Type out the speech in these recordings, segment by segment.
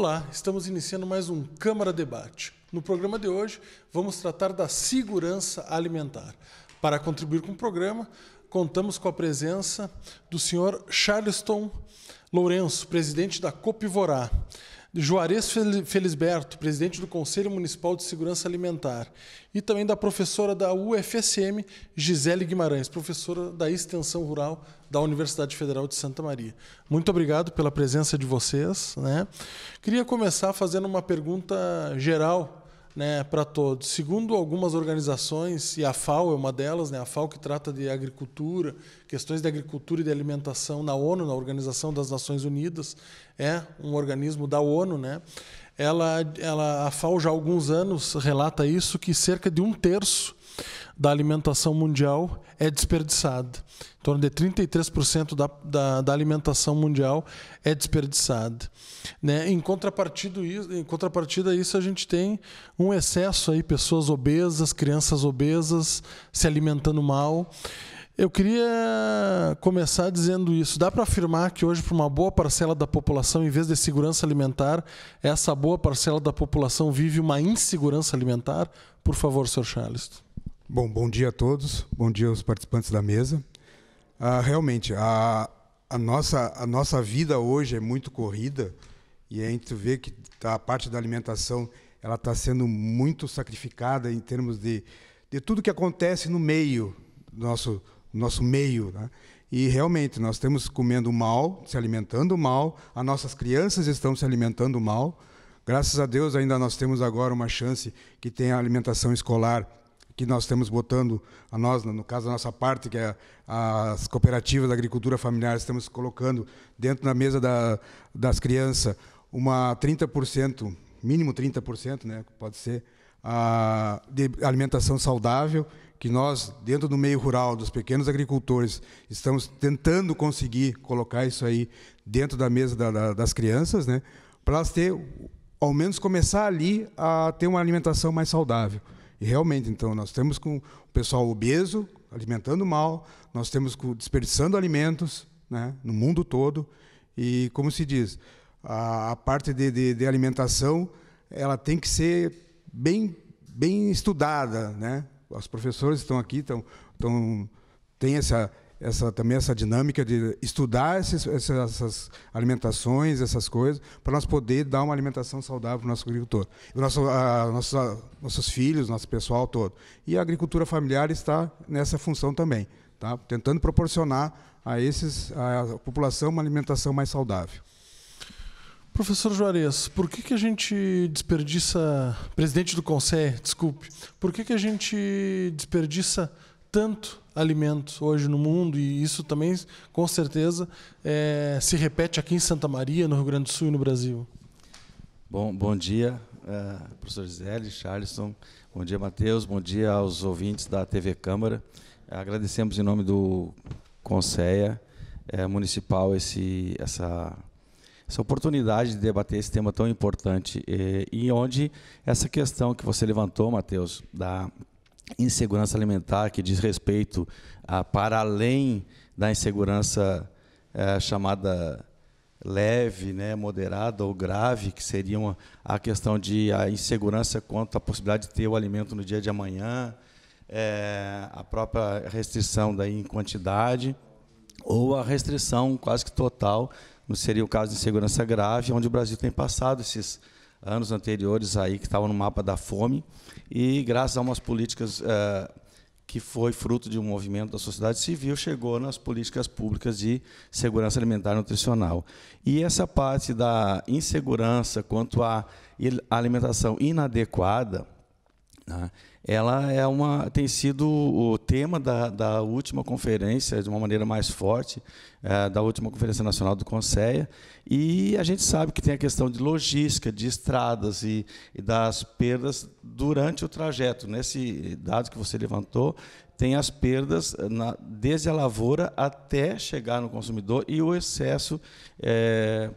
Olá, estamos iniciando mais um Câmara Debate. No programa de hoje, vamos tratar da segurança alimentar. Para contribuir com o programa, contamos com a presença do senhor Charleston Lourenço, presidente da Copivorá. Juarez Felisberto, presidente do Conselho Municipal de Segurança Alimentar, e também da professora da UFSM, Gisele Guimarães, professora da Extensão Rural da Universidade Federal de Santa Maria. Muito obrigado pela presença de vocês. Né? Queria começar fazendo uma pergunta geral né, para todos. Segundo algumas organizações, e a FAO é uma delas, né, a FAO que trata de agricultura, questões de agricultura e de alimentação na ONU, na Organização das Nações Unidas, é um organismo da ONU, né? Ela, ela, a FAO já há alguns anos relata isso, que cerca de um terço da alimentação mundial é desperdiçada. Em torno de 33% da, da, da, alimentação mundial é desperdiçada. Né? Em, contrapartida, em contrapartida a isso, a gente tem um excesso aí, pessoas obesas, crianças obesas, se alimentando mal. Eu queria começar dizendo isso. Dá para afirmar que hoje, para uma boa parcela da população, em vez de segurança alimentar, essa boa parcela da população vive uma insegurança alimentar? Por favor, Sr. Charles. Bom, bom dia a todos, bom dia aos participantes da mesa. Ah, realmente, a, a, nossa, a nossa vida hoje é muito corrida e a gente vê que tá, a parte da alimentação ela está sendo muito sacrificada em termos de, de tudo que acontece no meio, nosso, nosso meio. Né? E realmente, nós estamos comendo mal, se alimentando mal, as nossas crianças estão se alimentando mal. Graças a Deus, ainda nós temos agora uma chance que tem a alimentação escolar que nós estamos botando, a nós, no caso, a nossa parte, que é as cooperativas da agricultura familiar, estamos colocando dentro da mesa da, das crianças uma 30%, mínimo 30%, né, pode ser, a, de alimentação saudável, que nós, dentro do meio rural, dos pequenos agricultores, estamos tentando conseguir colocar isso aí dentro da mesa da, da, das crianças, né, para elas terem ao menos começar ali a ter uma alimentação mais saudável. E realmente, então, nós temos com o pessoal obeso, alimentando mal, nós temos com, desperdiçando alimentos né, no mundo todo. E, como se diz, a, a parte de, de, de, alimentação ela tem que ser bem, bem estudada. Né? Os professores estão aqui, estão, estão, têm essa, essa também essa dinâmica de estudar esses, essas, alimentações, essas coisas, para nós poder dar uma alimentação saudável para o nosso agricultor, o nosso, a, nossos, a, nossos filhos, nosso pessoal todo. E a agricultura familiar está nessa função também, tá? tentando proporcionar a esses a população uma alimentação mais saudável. Professor Juarez, por que, que a gente desperdiça, presidente do conselho, desculpe, por que, que a gente desperdiça tanto alimento hoje no mundo e isso também, com certeza, é, se repete aqui em Santa Maria, no Rio Grande do Sul e no Brasil. Bom, bom dia, uh, professor Gisele, Charleston, bom dia, Matheus, bom dia aos ouvintes da TV Câmara. Agradecemos em nome do Conceia é, Municipal esse, essa, essa oportunidade de debater esse tema tão importante e e onde essa questão que você levantou, Matheus, da insegurança alimentar que diz respeito a, para além da insegurança é, chamada leve, né, moderada ou grave, que seriam a questão de a insegurança quanto à possibilidade de ter o alimento no dia de amanhã, é, a própria restrição daí em quantidade, ou a restrição quase que total, não seria o caso de insegurança grave, onde o Brasil tem passado esses anos anteriores aí que estavam no mapa da fome e graças a umas políticas uh, que foi fruto de um movimento da sociedade civil chegou nas políticas públicas de segurança alimentar e nutricional e essa parte da insegurança quanto à alimentação inadequada né? Ela é uma, tem sido o tema da, da última conferência, de uma maneira mais forte, é, da última Conferência Nacional do Conceia. E a gente sabe que tem a questão de logística, de estradas e, e das perdas durante o trajeto. Nesse dado que você levantou, tem as perdas eh, na, desde a lavoura até chegar no consumidor e o excesso é,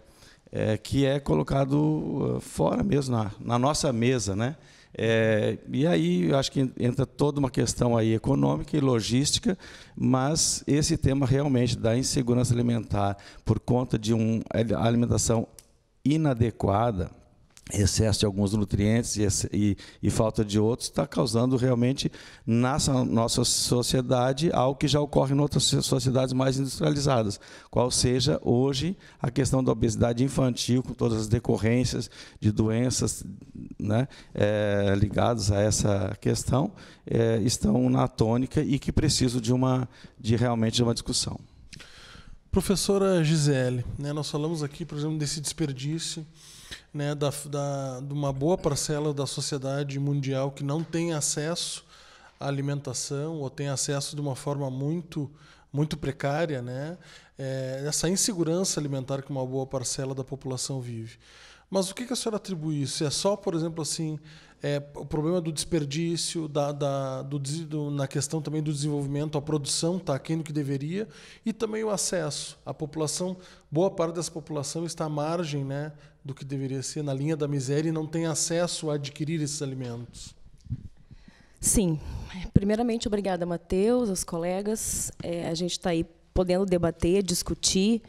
é, que é colocado fora mesmo, na, na nossa mesa, né? É, e aí eu acho que entra toda uma questão aí econômica e logística, mas esse tema realmente da insegurança alimentar por conta de uma é, alimentação inadequada, excesso de alguns nutrientes e, e, e falta de outros está causando realmente na nossa sociedade algo que já ocorre em outras sociedades mais industrializadas, qual seja hoje a questão da obesidade infantil com todas as decorrências de doenças né, é, ligadas a essa questão é, estão na tônica e que precisam de uma de realmente de uma discussão. Professora Gisele, né, nós falamos aqui, por exemplo, desse desperdício né, da, da, de uma boa parcela da sociedade mundial que não tem acesso à alimentação ou tem acesso de uma forma muito, muito precária, né, é, essa insegurança alimentar que uma boa parcela da população vive. Mas o que, que a senhora atribui isso? É só, por exemplo, assim, é, o problema do desperdício, da, da do, do, na questão também do desenvolvimento, a produção está aquém do que deveria, e também o acesso. A população, boa parte dessa população está à margem né, do que deveria ser, na linha da miséria, e não tem acesso a adquirir esses alimentos. Sim. Primeiramente, obrigada, Matheus, aos colegas. É, a gente está aí podendo debater, discutir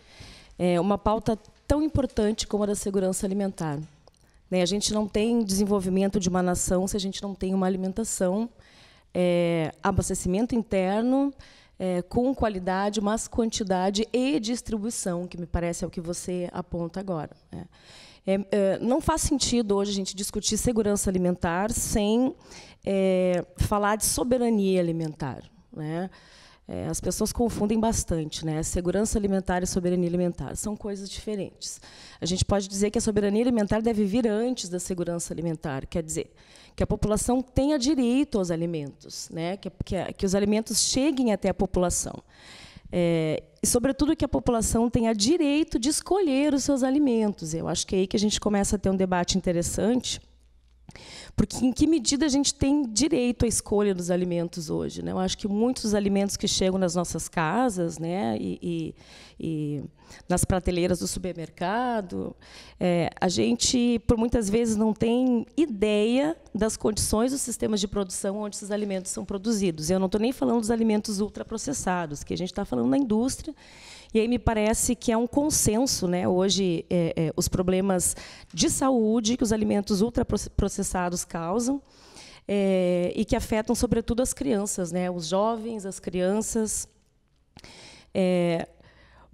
é, uma pauta tão importante como a da segurança alimentar. Né? A gente não tem desenvolvimento de uma nação se a gente não tem uma alimentação, é, abastecimento interno, é, com qualidade, mas quantidade e distribuição, que me parece é o que você aponta agora. Né? É, é não faz sentido hoje a gente discutir segurança alimentar sem é, falar de soberania alimentar. Né? É, as pessoas confundem bastante, né? Segurança alimentar e soberania alimentar são coisas diferentes. A gente pode dizer que a soberania alimentar deve vir antes da segurança alimentar, quer dizer, que a população tenha direito aos alimentos, né? Que, que, que os alimentos cheguem até a população. É, e, sobretudo, que a população tenha direito de escolher os seus alimentos. Eu acho que é aí que a gente começa a ter um debate interessante porque em que medida a gente tem direito à escolha dos alimentos hoje? Né? Eu acho que muitos dos alimentos que chegam nas nossas casas né, e, e, e nas prateleiras do supermercado, é, a gente, por muitas vezes, não tem ideia das condições dos sistemas de produção onde esses alimentos são produzidos. Eu não estou nem falando dos alimentos ultraprocessados, que a gente está falando na indústria, e aí me parece que é um consenso, né? Hoje, é, é, os problemas de saúde que os alimentos ultraprocessados causam é, e que afetam, sobretudo, as crianças, né? Os jovens, as crianças. É,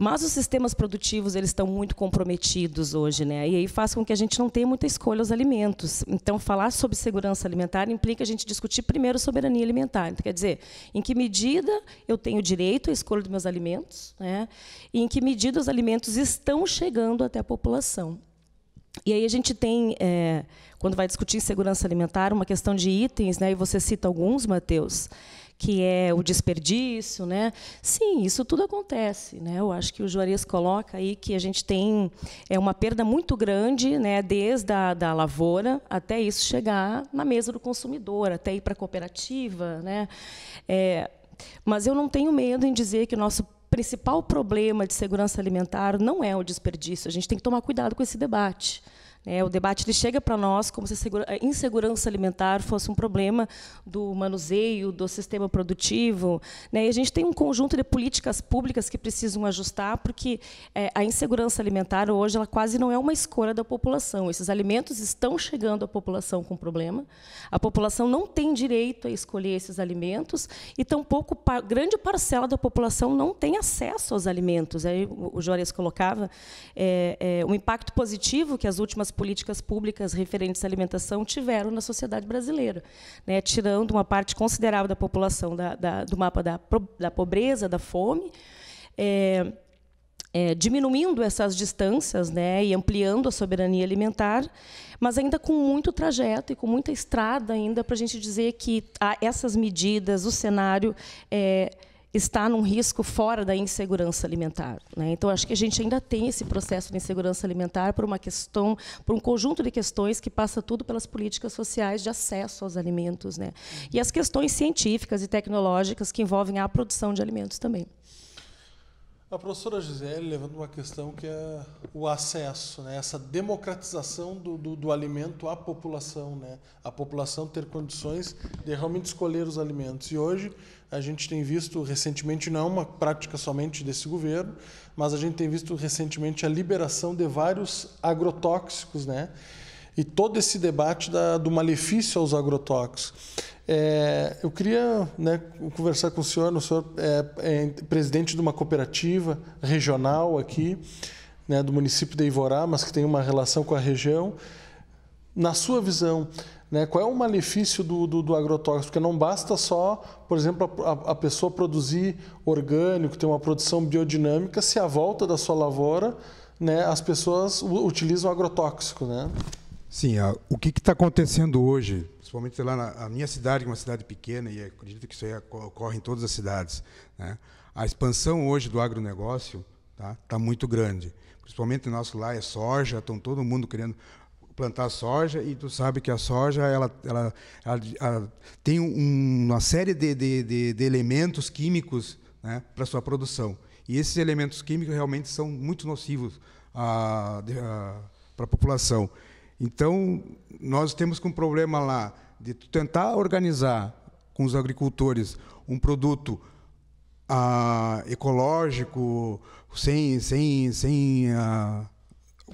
mas os sistemas produtivos eles estão muito comprometidos hoje, né? E aí faz com que a gente não tenha muita escolha aos alimentos. Então, falar sobre segurança alimentar implica a gente discutir primeiro soberania alimentar. Então, quer dizer, em que medida eu tenho direito à escolha dos meus alimentos, né? E em que medida os alimentos estão chegando até a população. E aí a gente tem, é, quando vai discutir segurança alimentar, uma questão de itens, né? E você cita alguns, Matheus. Mateus que é o desperdício, né? Sim, isso tudo acontece, né? Eu acho que o Juarez coloca aí que a gente tem é uma perda muito grande, né? Desde a da lavoura até isso chegar na mesa do consumidor, até ir para a cooperativa, né? É, mas eu não tenho medo em dizer que o nosso principal problema de segurança alimentar não é o desperdício. A gente tem que tomar cuidado com esse debate. É, o debate ele chega para nós como se a insegurança alimentar fosse um problema do manuseio, do sistema produtivo. Né? E a gente tem um conjunto de políticas públicas que precisam ajustar, porque é, a insegurança alimentar hoje ela quase não é uma escolha da população. Esses alimentos estão chegando à população com problema. A população não tem direito a escolher esses alimentos e tampouco pa grande parcela da população não tem acesso aos alimentos. Aí o Juarez colocava é, o é, impacto positivo que as últimas as políticas públicas referentes à alimentação tiveram na sociedade brasileira, né, tirando uma parte considerável da população da, da, do mapa da, da, pobreza, da fome. É, é, diminuindo essas distâncias né, e ampliando a soberania alimentar, mas ainda com muito trajeto e com muita estrada ainda para a gente dizer que essas medidas, o cenário é, está num risco fora da insegurança alimentar. Né? Então, acho que a gente ainda tem esse processo de insegurança alimentar por uma questão, por um conjunto de questões que passa tudo pelas políticas sociais de acesso aos alimentos, né? E as questões científicas e tecnológicas que envolvem a produção de alimentos também. A professora Gisele levando uma questão que é o acesso, né? essa democratização do, do, do, alimento à população, né? a população ter condições de realmente escolher os alimentos. E hoje a gente tem visto recentemente, não é uma prática somente desse governo, mas a gente tem visto recentemente a liberação de vários agrotóxicos, né? e todo esse debate da, do malefício aos agrotóxicos. É, eu queria né, conversar com o senhor, o senhor é, é presidente de uma cooperativa regional aqui, né, do município de Ivorá, mas que tem uma relação com a região. Na sua visão, né, qual é o malefício do, do, do, agrotóxico? Porque não basta só, por exemplo, a, a, pessoa produzir orgânico, ter uma produção biodinâmica, se à volta da sua lavoura né, as pessoas utilizam agrotóxico. Né? Sim, a, o que está acontecendo hoje, principalmente lá na minha cidade, que é uma cidade pequena, e acredito que isso aí ocorre em todas as cidades, né? a expansão hoje do agronegócio está tá muito grande. Principalmente o nosso lá é soja, estão todo mundo querendo plantar soja e tu sabe que a soja ela, ela, ela, ela tem um, uma série de, de, de, de elementos químicos né, para sua produção. E esses elementos químicos realmente são muito nocivos ah, ah, para a população. Então, nós temos um problema lá de tentar organizar com os agricultores um produto ah, ecológico, sem, sem, sem ah,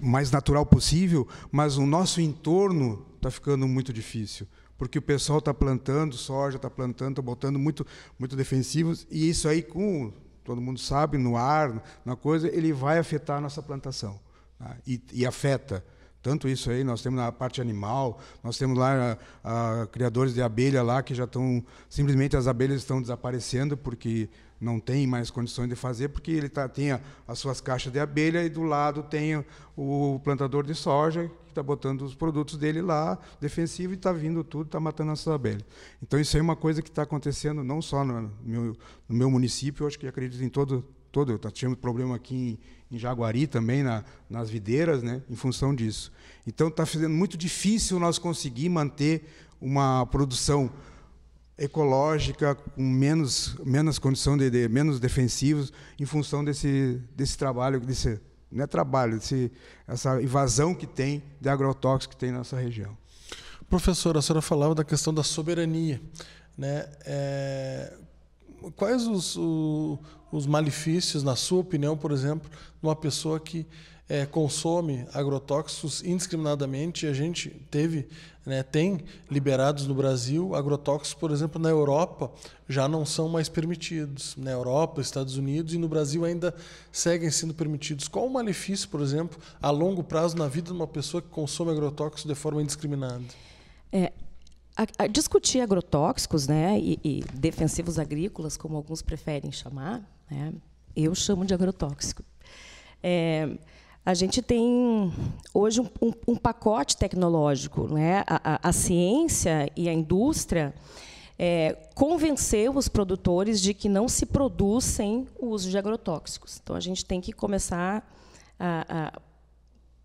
mais natural possível, mas o nosso entorno está ficando muito difícil porque o pessoal está plantando soja, está plantando, está botando muito, muito defensivos, e isso aí, com todo mundo sabe, no ar, na coisa, ele vai afetar a nossa plantação. Tá? E, e, afeta tanto isso aí, nós temos na parte animal, nós temos lá a, ah, a, ah, criadores de abelha lá que já estão, simplesmente as abelhas estão desaparecendo porque não tem mais condições de fazer, porque ele tá, tem a, as suas caixas de abelha e do lado tem o plantador de soja que está botando os produtos dele lá, defensivo, e está vindo tudo, está matando essas abelhas. Então isso aí é uma coisa que está acontecendo não só no meu, no meu município, eu acho que acredito em todo, todo, tá, tendo problema aqui em em Jaguari também, na, nas videiras, né, em função disso. Então está sendo muito difícil nós conseguir manter uma produção ecológica com menos menos condição de, de menos defensivos em função desse desse trabalho desse não é trabalho desse, essa invasão que tem de agrotóxicos que tem na nossa região professora a senhora falava da questão da soberania né é, quais os, o, os malefícios, na sua opinião, por exemplo, de uma pessoa que é, consome agrotóxicos indiscriminadamente. A gente teve, né, tem liberados no Brasil agrotóxicos, por exemplo, na Europa já não são mais permitidos. Na Europa, Estados Unidos e no Brasil ainda seguem sendo permitidos. Qual o malefício, por exemplo, a longo prazo na vida de uma pessoa que consome agrotóxicos de forma indiscriminada? É, a, a discutir agrotóxicos né, e, e, defensivos agrícolas, como alguns preferem chamar, né, eu chamo de agrotóxico. É, a gente tem hoje um, um, um pacote tecnológico. Né? A, a, a, ciência e a indústria é, convenceu os produtores de que não se produzem o uso de agrotóxicos. Então, a gente tem que começar a, a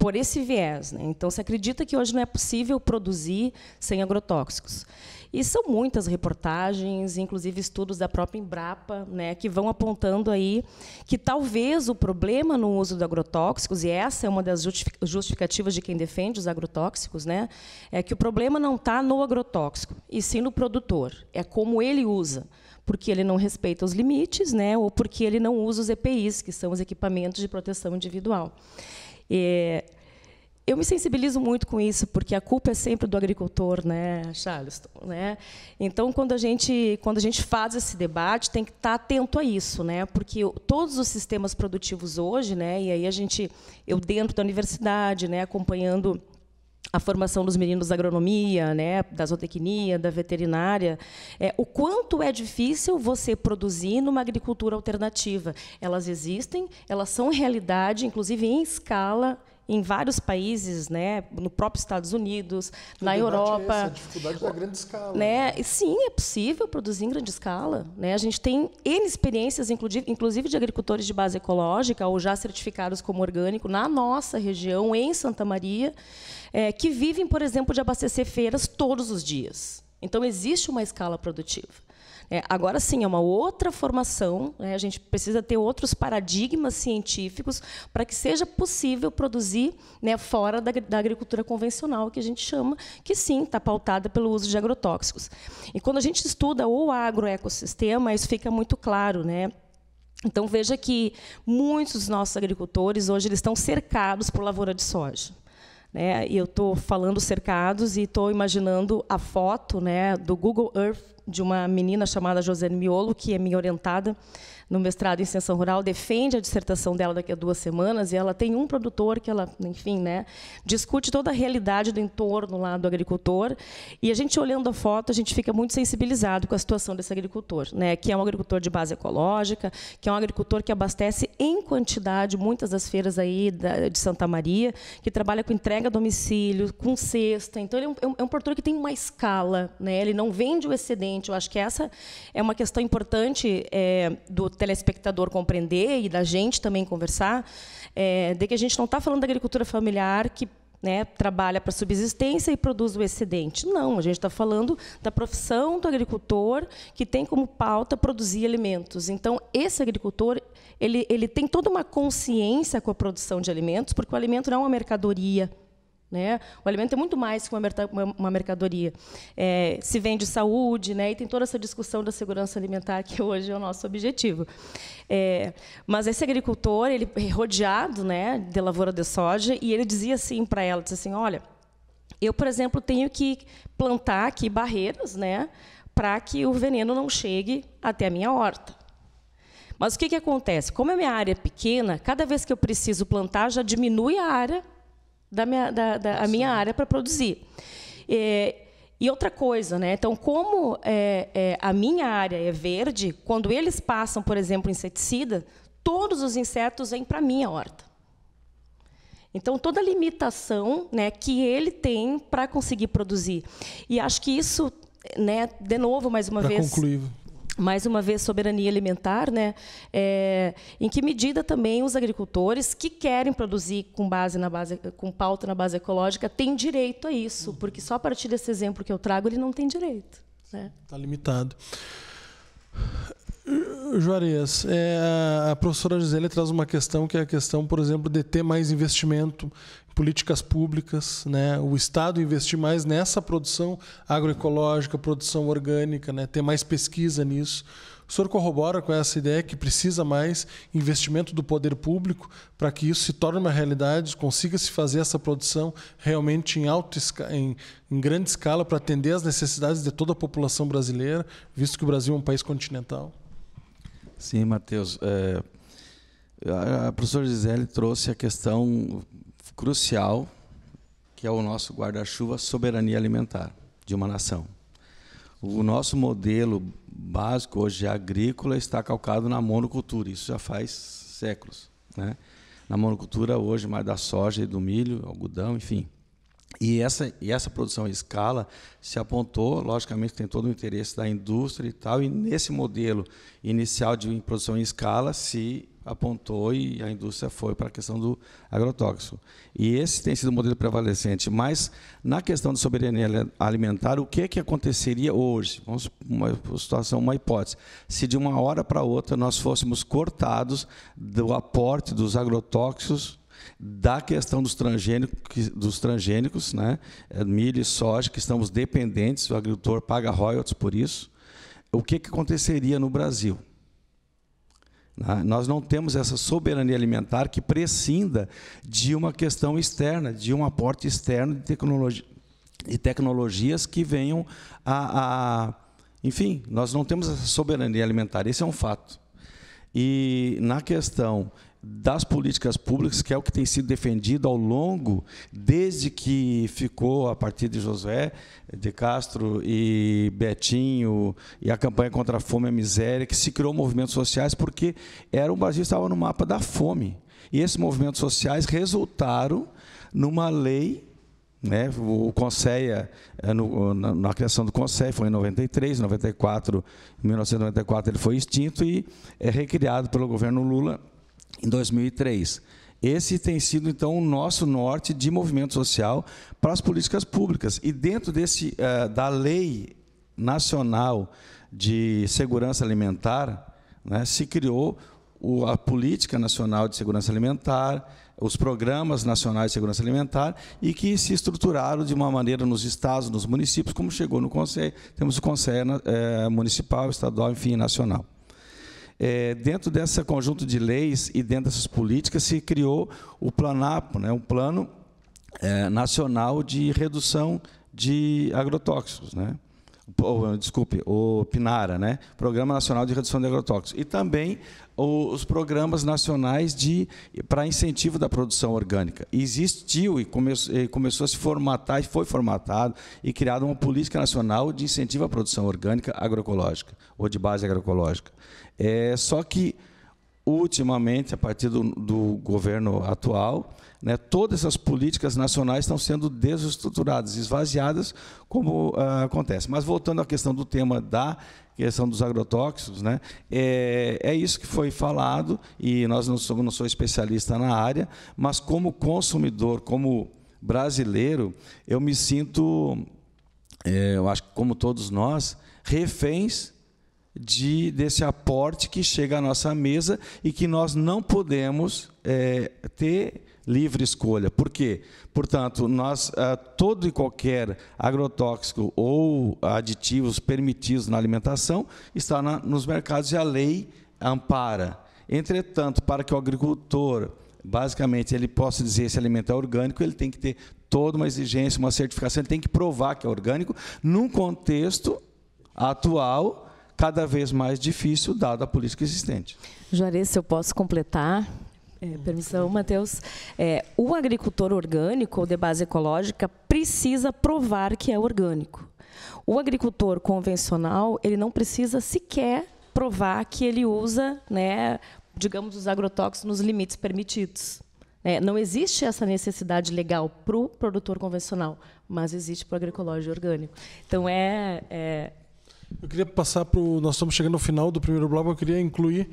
por esse viés. Né? Então, se acredita que hoje não é possível produzir sem agrotóxicos. E são muitas reportagens, inclusive estudos da própria Embrapa, né, que vão apontando aí que talvez o problema no uso de agrotóxicos, e essa é uma das justificativas de quem defende os agrotóxicos, né, é que o problema não está no agrotóxico, e sim no produtor. É como ele usa porque ele não respeita os limites, né, ou porque ele não usa os EPIs, que são os equipamentos de proteção individual eu me sensibilizo muito com isso, porque a culpa é sempre do agricultor, né, Charleston, né? Então, quando a gente quando a gente faz esse debate, tem que estar tá atento a isso, né? Porque todos os sistemas produtivos hoje, né? E aí a gente eu dentro da universidade, né, acompanhando a formação dos meninos da agronomia, né, da zootecnia, da veterinária, é, o quanto é difícil você produzir numa agricultura alternativa. Elas existem, elas são realidade, inclusive em escala em vários países, né, no próprio Estados Unidos, na Europa. É esse, a dificuldade da grande escala. Né? Sim, é possível produzir em grande escala. Né? A gente tem N experiências, inclusive de agricultores de base ecológica ou já certificados como orgânico, na nossa região, em Santa Maria, é, que vivem, por exemplo, de abastecer feiras todos os dias. Então, existe uma escala produtiva. É, agora sim, é uma outra formação, né? a gente precisa ter outros paradigmas científicos para que seja possível produzir né, fora da, da, agricultura convencional, que a gente chama, que sim, está pautada pelo uso de agrotóxicos. E quando a gente estuda o agroecossistema, isso fica muito claro, né? Então veja que muitos dos nossos agricultores hoje eles estão cercados por lavoura de soja. Né? E eu estou falando cercados e estou imaginando a foto né, do Google Earth de uma menina chamada Josiane Miolo, que é minha orientada no mestrado em extensão rural, defende a dissertação dela daqui a duas semanas, e ela tem um produtor que ela, enfim, né, discute toda a realidade do entorno lá do agricultor, e a gente olhando a foto, a gente fica muito sensibilizado com a situação desse agricultor, né, que é um agricultor de base ecológica, que é um agricultor que abastece em quantidade muitas das feiras aí de Santa Maria, que trabalha com entrega a domicílio, com cesta, então ele é, é um, é um produtor que tem uma escala, né, ele não vende o excedente, eu acho que essa é uma questão importante é, do telespectador compreender e da gente também conversar, é, de que a gente não está falando da agricultura familiar que né, trabalha para subsistência e produz o excedente. Não, a gente está falando da profissão do agricultor que tem como pauta produzir alimentos. Então, esse agricultor ele, ele tem toda uma consciência com a produção de alimentos, porque o alimento não é uma mercadoria, né? O alimento é muito mais que uma, mercadoria. É, se vende saúde, né? e tem toda essa discussão da segurança alimentar, que hoje é o nosso objetivo. É, mas esse agricultor, ele é rodeado né, de lavoura de soja, e ele dizia assim para ela, disse assim, olha, eu, por exemplo, tenho que plantar aqui barreiras né, para que o veneno não chegue até a minha horta. Mas o que, que acontece? Como a minha área é pequena, cada vez que eu preciso plantar, já diminui a área da minha, da, da a minha área para produzir. É, e outra coisa, né? Então, como é, é, a minha área é verde, quando eles passam, por exemplo, inseticida, todos os insetos vêm para a minha horta. Então, toda a limitação né, que ele tem para conseguir produzir. E acho que isso, né, de novo, mais uma pra vez. Concluir mais uma vez, soberania alimentar, né? É, em que medida também os agricultores que querem produzir com base na base, com pauta na base ecológica, têm direito a isso? Uhum. Porque só a partir desse exemplo que eu trago ele não tem direito, né? Está limitado. Juarez, é, a professora Gisele traz uma questão que é a questão, por exemplo, de ter mais investimento políticas públicas, né? o Estado investir mais nessa produção agroecológica, produção orgânica, né? ter mais pesquisa nisso. O senhor corrobora com essa ideia que precisa mais investimento do poder público para que isso se torne uma realidade, consiga se fazer essa produção realmente em, alto, em, em grande escala para atender às necessidades de toda a população brasileira, visto que o Brasil é um país continental? Sim, Matheus. É, a professora Gisele trouxe a questão crucial, que é o nosso guarda-chuva soberania alimentar de uma nação. O nosso modelo básico hoje agrícola está calcado na monocultura, isso já faz séculos. Né? Na monocultura hoje, mais da soja e do milho, algodão, enfim. E essa, e essa produção em escala se apontou, logicamente, tem todo o interesse da indústria e tal, e nesse modelo inicial de produção em escala se apontou e a indústria foi para a questão do agrotóxico. E esse tem sido o modelo prevalecente. Mas, na questão de soberania alimentar, o que, é que aconteceria hoje? Vamos uma situação, uma hipótese. Se de uma hora para outra nós fôssemos cortados do aporte dos agrotóxicos da questão dos transgênicos, dos transgênicos né? É, milho e soja, que estamos dependentes, o agricultor paga royalties por isso, o que, que aconteceria no Brasil? Né? Nós não temos essa soberania alimentar que prescinda de uma questão externa, de um aporte externo de, tecnologia de tecnologias que venham a, a, Enfim, nós não temos essa soberania alimentar, esse é um fato. E na questão das políticas públicas, que é o que tem sido defendido ao longo, desde que ficou a partir de José de Castro e Betinho e a campanha contra a fome e a miséria, que se criou movimentos sociais porque era o Brasil estava no mapa da fome. E esses movimentos sociais resultaram numa lei né? O Conselho, eh, na, na, criação do Conselho, foi em 93, 94, 1994 ele foi extinto e é recriado pelo governo Lula em 2003. Esse tem sido, então, o nosso norte de movimento social para as políticas públicas. E dentro desse, eh, da Lei Nacional de Segurança Alimentar, né, se criou a Política Nacional de Segurança Alimentar, os programas nacionais de segurança alimentar e que se estruturaram de uma maneira nos estados, nos municípios, como chegou no Conselho. Temos o Conselho é, Municipal, Estadual, enfim, Nacional é, dentro desse conjunto de leis e dentro dessas políticas, se criou o Planapo, né, um plano é, nacional de redução de agrotóxicos, né? desculpe, o PNARA, né? Programa Nacional de Redução de Agrotóxicos. E também os programas nacionais de para incentivo da produção orgânica. Existiu e, come, começou a se formatar e foi formatado e criada uma política nacional de incentivo à produção orgânica agroecológica ou de base agroecológica. É, só que, ultimamente, a partir do, do governo atual, né, todas essas políticas nacionais estão sendo desestruturadas, esvaziadas, como ah, acontece. Mas voltando à questão do tema da questão dos agrotóxicos, né, é, é isso que foi falado, e nós não somos não sou especialista na área, mas como consumidor, como brasileiro, eu me sinto, é, eu acho que como todos nós, reféns de, desse aporte que chega à nossa mesa e que nós não podemos é, ter livre escolha. Por quê? Portanto, nós, ah, todo e qualquer agrotóxico ou aditivos permitidos na alimentação está na, nos mercados e a lei ampara. Entretanto, para que o agricultor, basicamente, ele possa dizer se alimento é orgânico, ele tem que ter toda uma exigência, uma certificação, ele tem que provar que é orgânico, num contexto atual cada vez mais difícil, dada a política existente. Juarez, se eu posso completar, é, permissão, Matheus. É, o agricultor orgânico ou de base ecológica precisa provar que é orgânico. O agricultor convencional, ele não precisa sequer provar que ele usa, né, digamos, os agrotóxicos nos limites permitidos. É, não existe essa necessidade legal para o produtor convencional, mas existe para o agroecológico orgânico. Então, é, é, eu queria passar para o. Nós estamos chegando ao final do primeiro bloco, eu queria incluir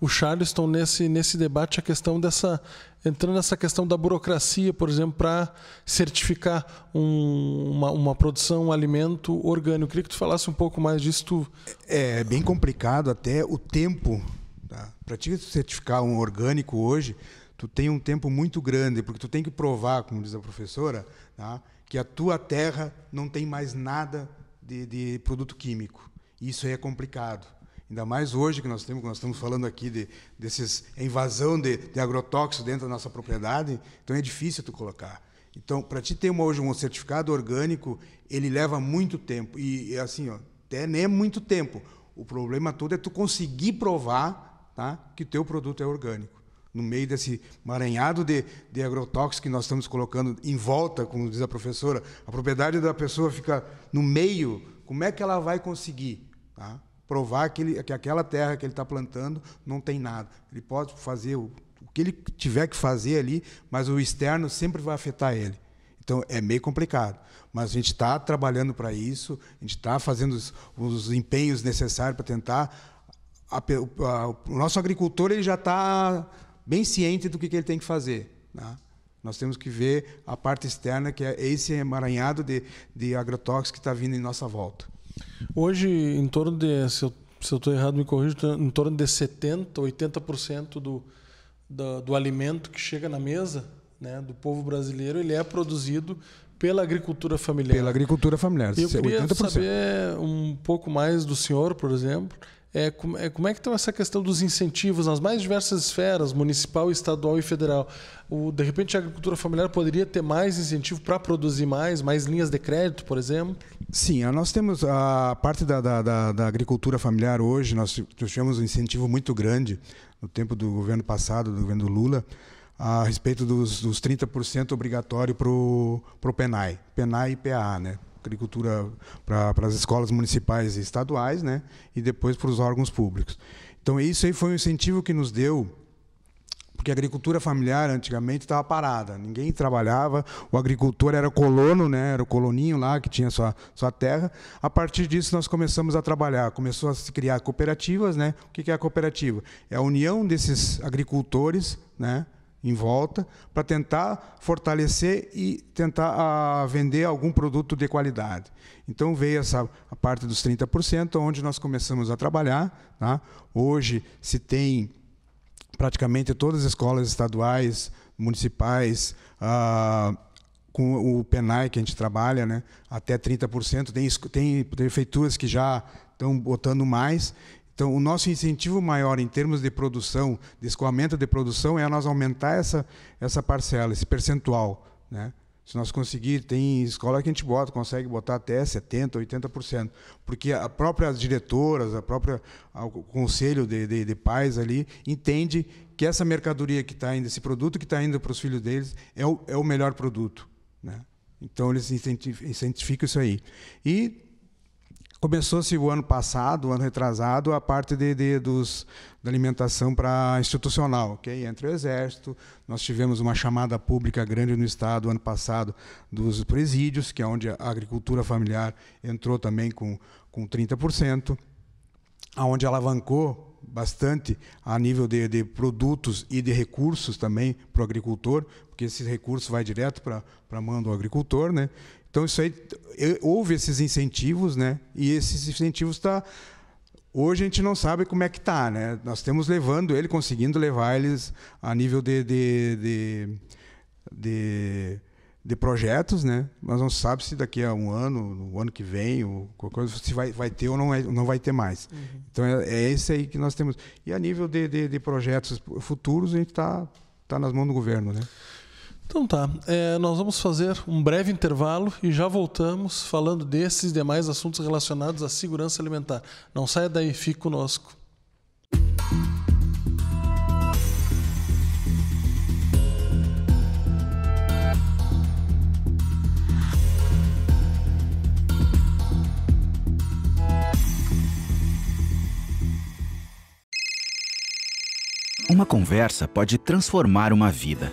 o Charleston nesse, nesse debate, a questão dessa. entrando nessa questão da burocracia, por exemplo, para certificar um, uma, uma, produção, um alimento orgânico. Eu queria que tu falasse um pouco mais disso. Tu... É, é bem complicado até o tempo. Tá? Para te certificar um orgânico hoje, tu tem um tempo muito grande, porque tu tem que provar, como diz a professora, tá? que a tua terra não tem mais nada de, de produto químico. Isso é complicado. Ainda mais hoje que nós temos, nós estamos falando aqui de desses invasão de, de agrotóxicos dentro da nossa propriedade, então é difícil tu colocar. Então, para ti ter uma, hoje um certificado orgânico, ele leva muito tempo e assim, ó, até nem é muito tempo. O problema todo é tu conseguir provar, tá, que teu produto é orgânico no meio desse maranhado de, de agrotóxicos que nós estamos colocando em volta, como diz a professora, a propriedade da pessoa fica no meio, como é que ela vai conseguir tá? provar que, ele, que aquela terra que ele está plantando não tem nada? Ele pode fazer o, o que ele tiver que fazer ali, mas o externo sempre vai afetar ele. Então é meio complicado, mas a gente está trabalhando para isso, a gente está fazendo os, os empenhos necessários para tentar. A, a, o nosso agricultor ele já está bem ciente do que, que ele tem que fazer. Né? Nós temos que ver a parte externa, que é esse emaranhado de, de agrotóxicos que está vindo em nossa volta. Hoje, em torno de, se eu estou errado, me corrija, em torno de 70%, 80% do, do, do alimento que chega na mesa né, do povo brasileiro, ele é produzido pela agricultura familiar. Pela agricultura familiar, Eu queria 80%. saber um pouco mais do senhor, por exemplo, é, como, é, como é que está essa questão dos incentivos nas mais diversas esferas, municipal, estadual e federal? O, de repente, a agricultura familiar poderia ter mais incentivo para produzir mais, mais linhas de crédito, por exemplo? Sim, nós temos a parte da, da, da, da agricultura familiar hoje, nós tivemos um incentivo muito grande no tempo do governo passado, do governo Lula, a respeito dos, dos 30% obrigatório para o PENAI, PENAI e PAA, né? agricultura para as escolas municipais e estaduais, né? E depois para os órgãos públicos. Então isso aí foi um incentivo que nos deu porque a agricultura familiar antigamente estava parada, ninguém trabalhava, o agricultor era colono, né, era o coloninho lá que tinha sua, sua terra. A partir disso nós começamos a trabalhar, começou a se criar cooperativas, né? O que é a cooperativa? É a união desses agricultores, né, em volta para tentar fortalecer e tentar a, ah, vender algum produto de qualidade. Então veio essa a parte dos 30%, onde nós começamos a trabalhar. Tá? Hoje se tem praticamente todas as escolas estaduais, municipais, ah, com o PENAI que a gente trabalha, né? até 30%. Tem, tem prefeituras que já estão botando mais. Então, o nosso incentivo maior em termos de produção, de escoamento de produção, é nós aumentar essa, essa parcela, esse percentual. Né? Se nós conseguir, tem escola que a gente bota, consegue botar até 70%, 80%, porque a própria diretoras, a própria, o conselho de, de, de pais ali entende que essa mercadoria que está indo, esse produto que está indo para os filhos deles, é o, é o melhor produto. Né? Então, eles incentivam isso aí. E Começou-se o ano passado, o ano retrasado, a parte de, de dos, da alimentação para institucional, okay? entre o Exército. Nós tivemos uma chamada pública grande no Estado ano passado dos presídios, que é onde a agricultura familiar entrou também com, com 30%, onde alavancou bastante a nível de, de produtos e de recursos também para o agricultor, porque esse recurso vai direto para a mão do agricultor. Né? Então, isso aí, houve esses incentivos, né? E esses incentivos estão. Tá, Hoje a gente não sabe como é que está, né? Nós temos levando ele, conseguindo levar eles a nível de, de, de, de, de projetos, né? Mas não sabe se daqui a um ano, no ano que vem, ou coisa, se vai, vai ter ou não vai, é, não vai ter mais. Uhum. Então é, é esse aí que nós temos. E a nível de, de, de projetos futuros, a gente está tá nas mãos do governo, né? Então tá, é, nós vamos fazer um breve intervalo e já voltamos falando desses e demais assuntos relacionados à segurança alimentar. Não saia daí, fique conosco. Uma conversa pode transformar uma vida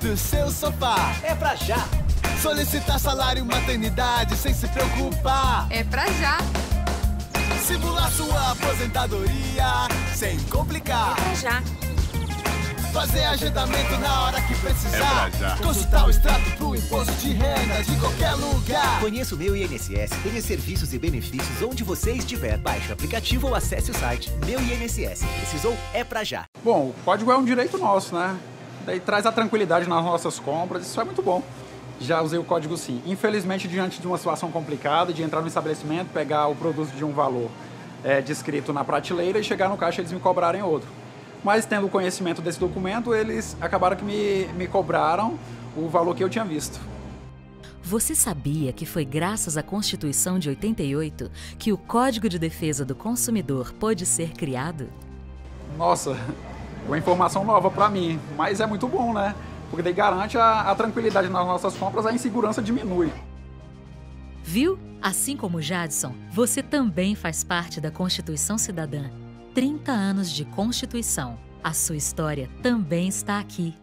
do seu sofá. É pra já. Solicitar salário, maternidade sem se preocupar. É pra já. Simular sua aposentadoria sem complicar. É pra já. Fazer agendamento na hora que precisar. É pra já. Consultar o extrato pro imposto de renda de qualquer lugar. Conheça o meu INSS, tenha serviços e benefícios onde você estiver. Baixe o aplicativo ou acesse o site Meu INSS. Precisou? É pra já. Bom, o código é um direito nosso, né? Daí traz a tranquilidade nas nossas compras, isso é muito bom. Já usei o código SIM. Infelizmente, diante de uma situação complicada, de entrar no estabelecimento, pegar o produto de um valor é, descrito na prateleira e chegar no caixa eles me cobrarem outro. Mas tendo conhecimento desse documento, eles acabaram que me, me cobraram o valor que eu tinha visto. Você sabia que foi graças à Constituição de 88 que o Código de Defesa do Consumidor pôde ser criado? Nossa, uma informação nova para mim, mas é muito bom, né? Porque daí garante a, a tranquilidade nas nossas compras, a insegurança diminui. Viu? Assim como Jadson, você também faz parte da Constituição Cidadã. 30 anos de Constituição. A sua história também está aqui.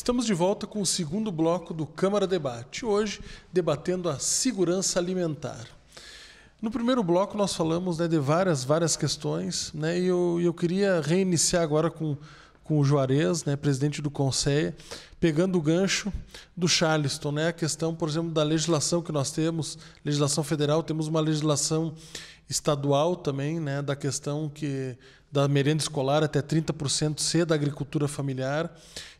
Estamos de volta com o segundo bloco do Câmara Debate, hoje debatendo a segurança alimentar. No primeiro bloco nós falamos né, de várias, várias questões, né, e eu, eu queria reiniciar agora com, com o Juarez, né, presidente do Conselho, pegando o gancho do Charleston, né, a questão, por exemplo, da legislação que nós temos, legislação federal, temos uma legislação estadual também, né, da questão que da merenda escolar até 30% ser da agricultura familiar.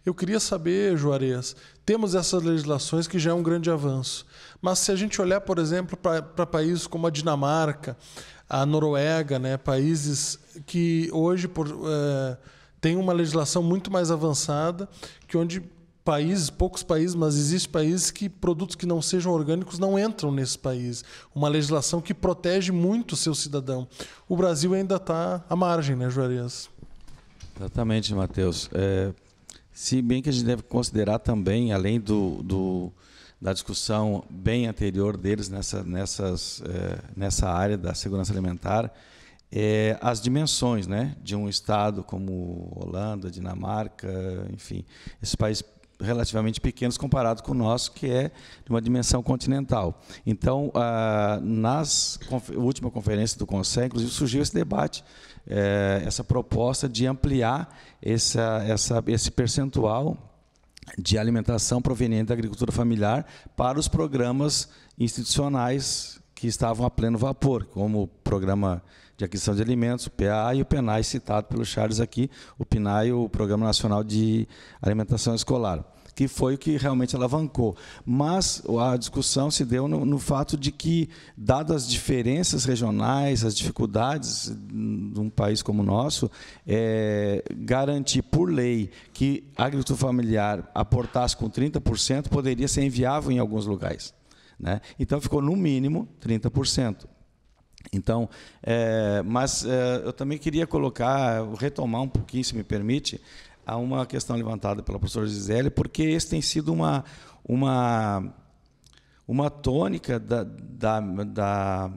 Eu queria saber, Juarez, temos essas legislações que já é um grande avanço. Mas se a gente olhar, por exemplo, para países como a Dinamarca, a Noruega, né, países que hoje por, é, eh, têm uma legislação muito mais avançada, que onde países, poucos países, mas existem países que produtos que não sejam orgânicos não entram nesse país. Uma legislação que protege muito o seu cidadão. O Brasil ainda está à margem, né, Juarez? Exatamente, Matheus. É, se bem que a gente deve considerar também, além do, do da discussão bem anterior deles nessa, nessas, é, nessa área da segurança alimentar, é, as dimensões né, de um Estado como Holanda, Dinamarca, enfim, esses países relativamente pequenos comparado com o nosso, que é de uma dimensão continental. Então, na ah, nas confer, última conferência do Conselho, inclusive, surgiu esse debate, eh, essa proposta de ampliar essa, essa, esse percentual de alimentação proveniente da agricultura familiar para os programas institucionais que estavam a pleno vapor, como o programa de Aquisição de Alimentos, o PA e o PNAE, é citado pelo Charles aqui, o PNAE, o Programa Nacional de Alimentação Escolar, que foi o que realmente alavancou. Mas a discussão se deu no, no fato de que, dadas as diferenças regionais, as dificuldades de um país como o nosso, é, garantir por lei que a agricultura familiar aportasse com 30% poderia ser inviável em alguns lugares. Né? Então, ficou no mínimo 30%. Então, é, mas é, eu também queria colocar, retomar um pouquinho, se me permite, a uma questão levantada pela professora Gisele, porque esse tem sido uma, uma, uma tônica da, da, da,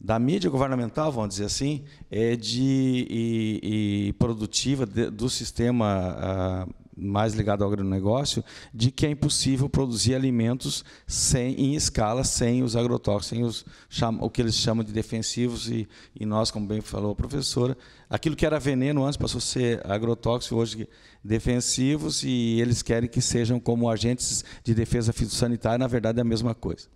da mídia governamental, vamos dizer assim, é de, e, e produtiva de, do sistema. Ah, mais ligado ao agronegócio, de que é impossível produzir alimentos sem, em escala sem os agrotóxicos, sem os, o que eles chamam de defensivos, e, e nós, como bem falou a professora, aquilo que era veneno antes passou a ser agrotóxico, hoje defensivos, e eles querem que sejam como agentes de defesa fitossanitária, na verdade é a mesma coisa.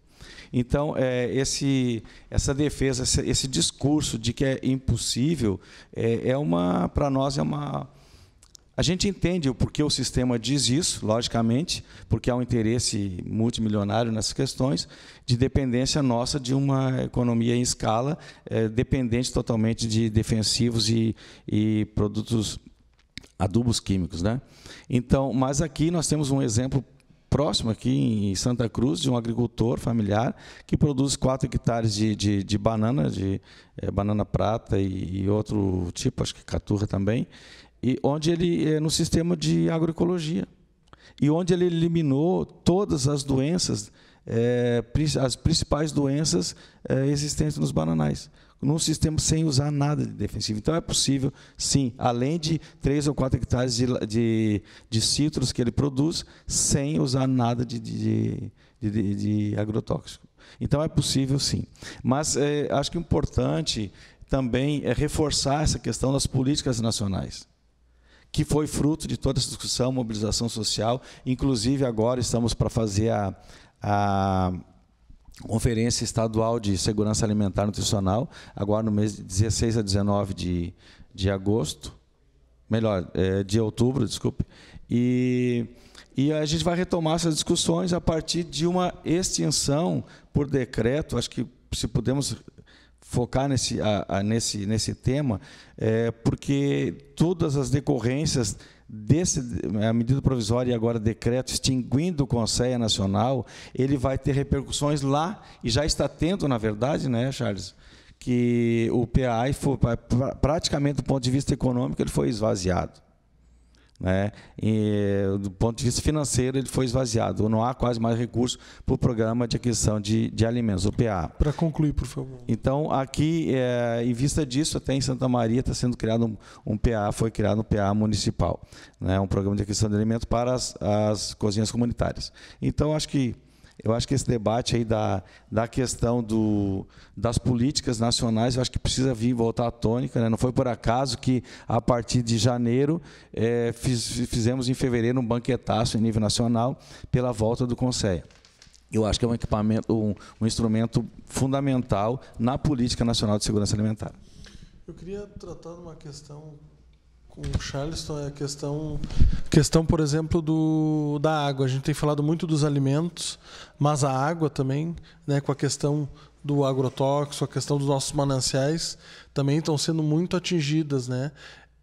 Então, é, esse, essa defesa, esse, esse, discurso de que é impossível, é, é para nós, é uma a gente entende o porquê o sistema diz isso, logicamente, porque há um interesse multimilionário nessas questões, de dependência nossa de uma economia em escala, é, dependente totalmente de defensivos e, e produtos adubos químicos. Né? Então, mas aqui nós temos um exemplo próximo aqui em Santa Cruz de um agricultor familiar que produz 4 hectares de, de, de banana, de é, banana prata e, e, outro tipo, acho que caturra também, e onde ele é no sistema de agroecologia e onde ele eliminou todas as doenças, é, as principais doenças é, existentes nos bananais, num sistema sem usar nada de defensivo. Então é possível, sim, além de 3 ou 4 hectares de, de, de citros que ele produz, sem usar nada de, de, de, de agrotóxico. Então é possível, sim. Mas é, acho que é importante também é reforçar essa questão das políticas nacionais que foi fruto de toda essa discussão, mobilização social. Inclusive, agora estamos para fazer a, a Conferência Estadual de Segurança Alimentar e Nutricional, agora no mês de 16 a 19 de, de agosto, melhor, é, de outubro, desculpe. E, e a gente vai retomar essas discussões a partir de uma extinção por decreto, acho que se podemos focar nesse, a, a, nesse, nesse tema, é, porque todas as decorrências desse a medida provisória e agora decreto extinguindo o Conselho Nacional, ele vai ter repercussões lá e já está tendo, na verdade, né, Charles, que o PAI foi praticamente do ponto de vista econômico ele foi esvaziado. Né? E, do ponto de vista financeiro, ele foi esvaziado. Não há quase mais recursos para o programa de aquisição de, de alimentos, o PA. Para concluir, por favor. Então, aqui, é, em vista disso, até em Santa Maria está sendo criado um, um, PA, foi criado um PA municipal, né? um programa de aquisição de alimentos para as, as cozinhas comunitárias. Então, acho que eu acho que esse debate aí da, da questão do, das políticas nacionais, eu acho que precisa vir voltar à tônica. Né? Não foi por acaso que, a partir de janeiro, é, fiz, fizemos em fevereiro um banquetaço em nível nacional pela volta do Conselho. Eu acho que é um equipamento, um, um instrumento fundamental na política nacional de segurança alimentar. Eu queria tratar de uma questão com o Charleston é a questão, questão, por exemplo, do, da água. A gente tem falado muito dos alimentos, mas a água também, né, com a questão do agrotóxico, a questão dos nossos mananciais, também estão sendo muito atingidas. Né?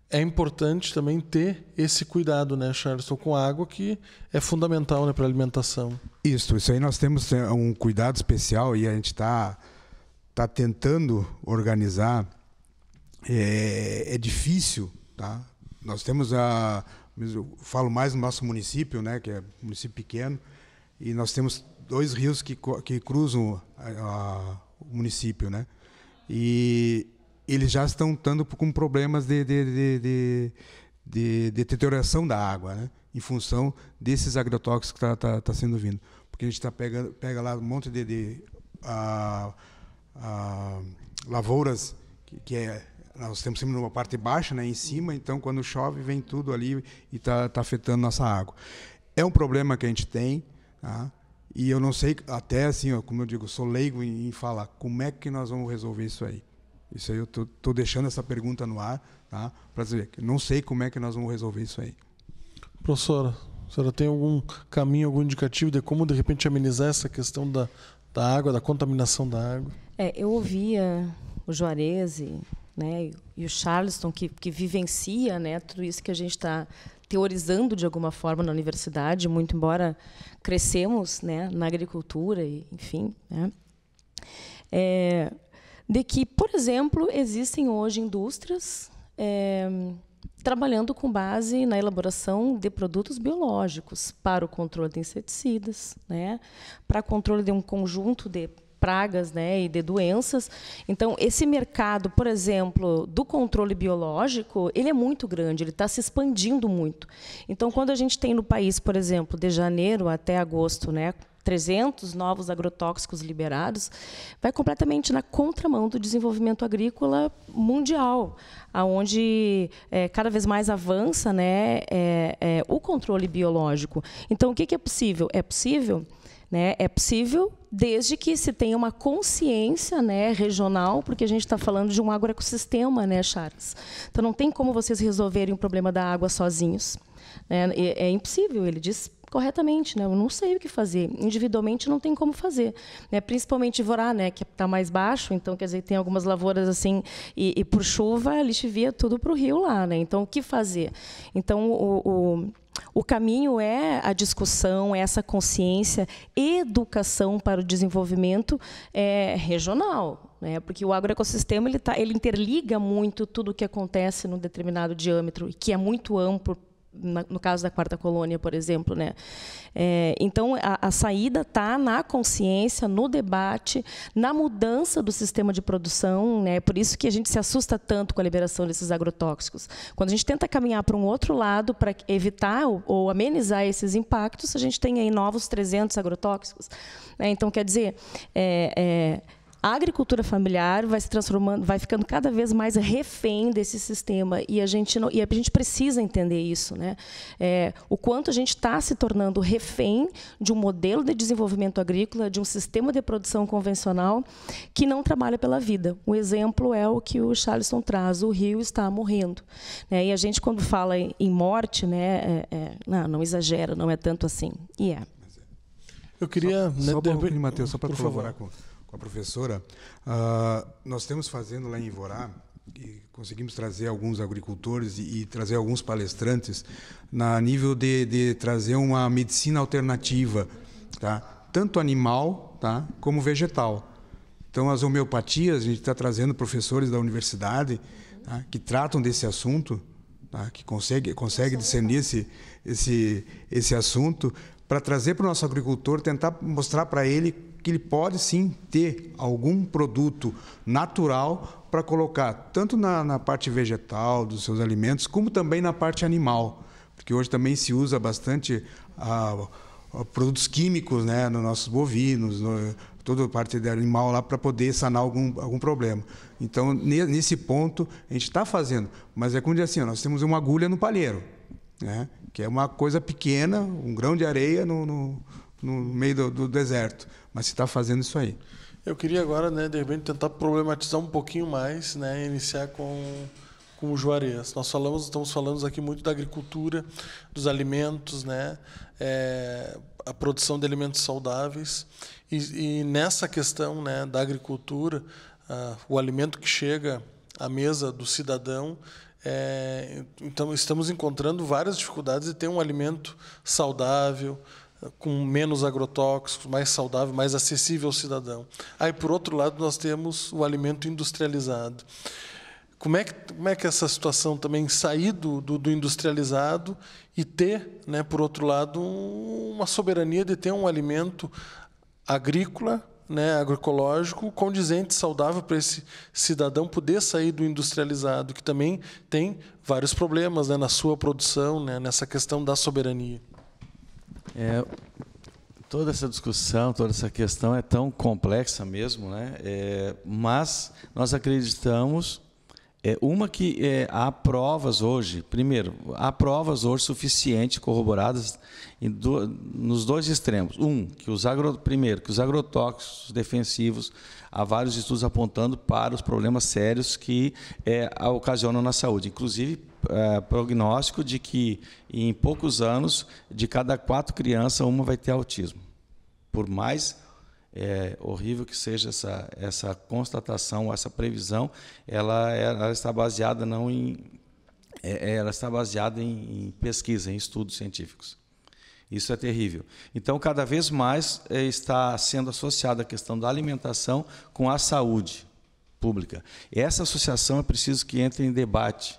É importante também ter esse cuidado, né, Charleston, com a água, que é fundamental né, para a alimentação. Isso, isso aí nós temos né, um cuidado especial e a gente está tá tentando organizar. É, é difícil Tá? Nós temos a. Eu falo mais no nosso município, né, que é um município pequeno, e nós temos dois rios que, que cruzam a, a, o município. Né? E eles já estão estando com problemas de, de, de, de, de deterioração da água, né? em função desses agrotóxicos que está tá, tá sendo vindo. Porque a gente está pega, pega lá um monte de, de a, a, lavouras que, que é nós temos sempre uma parte baixa, né, em cima, então quando chove vem tudo ali e está tá afetando nossa água. É um problema que a gente tem, tá? e eu não sei, até assim, ó, como eu digo, sou leigo em, em, falar, como é que nós vamos resolver isso aí? Isso aí eu estou deixando essa pergunta no ar, tá? para dizer que não sei como é que nós vamos resolver isso aí. Professora, a senhora tem algum caminho, algum indicativo de como, de repente, amenizar essa questão da, da água, da contaminação da água? É, eu ouvia o Juarez e né? E o Charleston que, que vivencia, né, tudo isso que a gente está teorizando de alguma forma na universidade, muito embora crescemos, né, na agricultura e, enfim, né? É, de que, por exemplo, existem hoje indústrias é, trabalhando com base na elaboração de produtos biológicos para o controle de inseticidas, né, para controle de um conjunto de pragas né, e de doenças. Então, esse mercado, por exemplo, do controle biológico, ele é muito grande, ele está se expandindo muito. Então, quando a gente tem no país, por exemplo, de janeiro até agosto, né, 300 novos agrotóxicos liberados, vai completamente na contramão do desenvolvimento agrícola mundial, aonde é, cada vez mais avança né, é, é, o controle biológico. Então, o que, que é possível? É possível né? É possível desde que se tenha uma consciência né, regional, porque a gente está falando de um agroecossistema, né, Charles? Então, não tem como vocês resolverem o problema da água sozinhos. É, é impossível, ele diz corretamente, né? Eu não sei o que fazer. Individualmente não tem como fazer, né? Principalmente vorá, né? Que está mais baixo, então quer dizer tem algumas lavouras assim e, e por chuva a lixivia é tudo para o rio lá, né? Então o que fazer? Então o, o o caminho é a discussão, é essa consciência, educação para o desenvolvimento é, regional, né? porque o agroecossistema ele, tá, ele interliga muito tudo o que acontece num determinado diâmetro, que é muito amplo na, no caso da quarta colônia, por exemplo, né? É, então a, a saída está na consciência, no debate, na mudança do sistema de produção, né? É por isso que a gente se assusta tanto com a liberação desses agrotóxicos. Quando a gente tenta caminhar para um outro lado para evitar ou, ou, amenizar esses impactos, a gente tem aí novos 300 agrotóxicos. Né? Então quer dizer é, é a agricultura familiar vai se transformando, vai ficando cada vez mais refém desse sistema e a gente não, e a gente precisa entender isso, né? É, o quanto a gente está se tornando refém de um modelo de desenvolvimento agrícola, de um sistema de produção convencional que não trabalha pela vida. Um exemplo é o que o Charleston traz: o rio está morrendo. Né? E a gente quando fala em morte, né? É, é, não, não exagera, não é tanto assim. E yeah. é. Eu queria. Só, né, só um pouquinho, Matheus, só para colaborar favor. com com a professora, uh, nós estamos fazendo lá em Ivorá, e conseguimos trazer alguns agricultores e, e, trazer alguns palestrantes na nível de, de trazer uma medicina alternativa, tá? tanto animal tá? como vegetal. Então, as homeopatias, a gente está trazendo professores da universidade tá? que tratam desse assunto, tá? que consegue, consegue discernir esse, esse, esse assunto, para trazer para o nosso agricultor, tentar mostrar para ele que ele pode sim ter algum produto natural para colocar tanto na, na parte vegetal dos seus alimentos, como também na parte animal, porque hoje também se usa bastante ah, produtos químicos né, nos nossos bovinos, no, toda a parte do animal lá para poder sanar algum, algum problema. Então, nesse ponto, a gente está fazendo, mas é como dizer assim, nós temos uma agulha no palheiro, né, que é uma coisa pequena, um grão de areia no, no, no meio do, do deserto mas se está fazendo isso aí. Eu queria agora, né, de repente, tentar problematizar um pouquinho mais, né, iniciar com, com o Juarez. Nós falamos, estamos falando aqui muito da agricultura, dos alimentos, né, é, a produção de alimentos saudáveis. E, e nessa questão né, da agricultura, ah, o alimento que chega à mesa do cidadão, é, então estamos encontrando várias dificuldades de ter um alimento saudável, com menos agrotóxicos, mais saudável, mais acessível ao cidadão. Aí, por outro lado, nós temos o alimento industrializado. Como é que, como é que essa situação também sair do, do, do industrializado e ter, né, por outro lado, uma soberania de ter um alimento agrícola, né, agroecológico, condizente, saudável para esse cidadão poder sair do industrializado, que também tem vários problemas né, na sua produção, né, nessa questão da soberania. É, toda essa discussão, toda essa questão é tão complexa mesmo, né? É, mas nós acreditamos é uma que é, há provas hoje, primeiro, há provas hoje suficientes corroboradas do, nos dois extremos. Um, que os agro, primeiro, que os agrotóxicos defensivos, há vários estudos apontando para os problemas sérios que é, ocasionam na saúde, inclusive eh, prognóstico de que em poucos anos, de cada quatro crianças, uma vai ter autismo. Por mais é, horrível que seja essa, essa constatação, essa previsão, ela, ela está baseada não em eh, ela está baseada em, em pesquisa, em estudos científicos. Isso é terrível. Então, cada vez mais está sendo associada a questão da alimentação com a saúde pública. Essa associação é preciso que entre em debate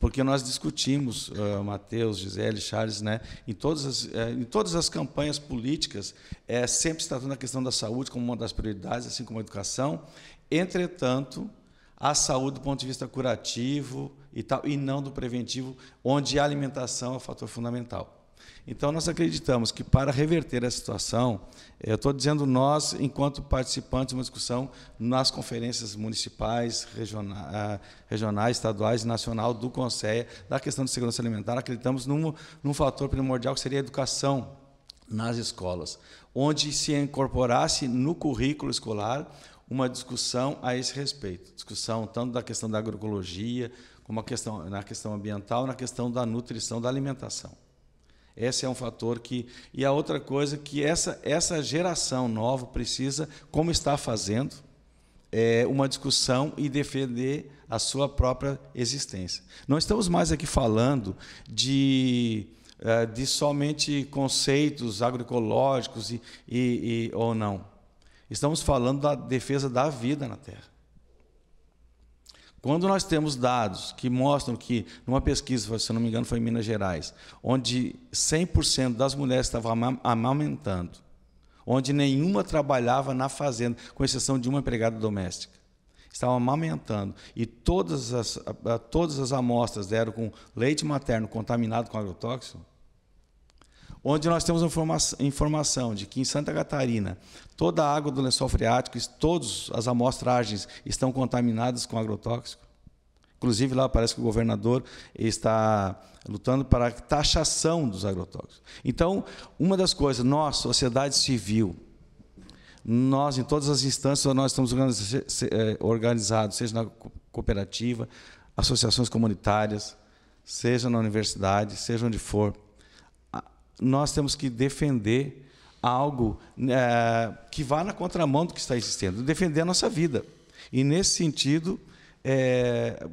porque nós discutimos, uh, eh, Matheus, Gisele, Charles, né, em, todas as, uh, em todas as campanhas políticas, é, sempre se tratando questão da saúde como uma das prioridades, assim como a educação. Entretanto, a saúde do ponto de vista curativo e tal, e não do preventivo, onde a alimentação é um fator fundamental. Então, nós acreditamos que para reverter a situação, eu estou dizendo nós, enquanto participantes de uma discussão nas conferências municipais, ah, regionais, estaduais e nacional do Conselho, da questão de segurança alimentar, acreditamos num, num fator primordial que seria a educação nas escolas, onde se incorporasse no currículo escolar uma discussão a esse respeito, discussão tanto da questão da agroecologia, como a questão, na questão ambiental, na questão da nutrição, da alimentação. Esse é um fator que. E a outra coisa que essa, essa geração nova precisa, como está fazendo, é uma discussão e defender a sua própria existência. Não estamos mais aqui falando de, é, de somente conceitos agroecológicos e, e, e ou não. Estamos falando da defesa da vida na Terra. Quando nós temos dados que mostram que, numa pesquisa, se não me engano, foi em Minas Gerais, onde 100% das mulheres estavam amamentando, onde nenhuma trabalhava na fazenda, com exceção de uma empregada doméstica, estavam amamentando, e todas as, todas as amostras deram com leite materno contaminado com agrotóxico, onde nós temos informa informação de que em Santa Catarina toda a água do lençol freático, todas as amostragens estão contaminadas com agrotóxico. Inclusive, lá parece que o governador está lutando para a taxação dos agrotóxicos. Então, uma das coisas, nós, sociedade civil, nós, em todas as instâncias, nós estamos é, organizados, seja na cooperativa, associações comunitárias, seja na universidade, seja onde for nós temos que defender algo é, que vá na contramão do que está existindo, defender a nossa vida. E nesse sentido, é,